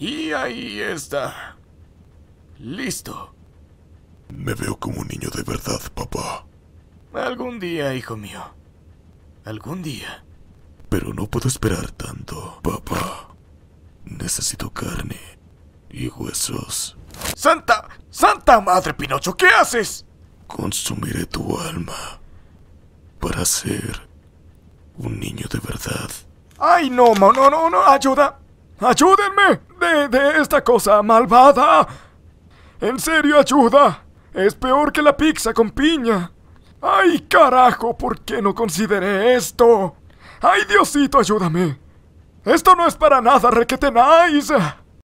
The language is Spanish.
Y ahí está. Listo. Me veo como un niño de verdad, papá. Algún día, hijo mío. Algún día. Pero no puedo esperar tanto, papá. Necesito carne y huesos. ¡Santa! ¡Santa madre, Pinocho! ¿Qué haces? Consumiré tu alma para ser un niño de verdad. ¡Ay, no, no, no, no! ¡Ayuda! ¡Ayúdenme de, esta cosa malvada! En serio, ayuda. Es peor que la pizza con piña. ¡Ay, carajo! ¿Por qué no consideré esto? ¡Ay, Diosito, ayúdame! Esto no es para nada, requetenais!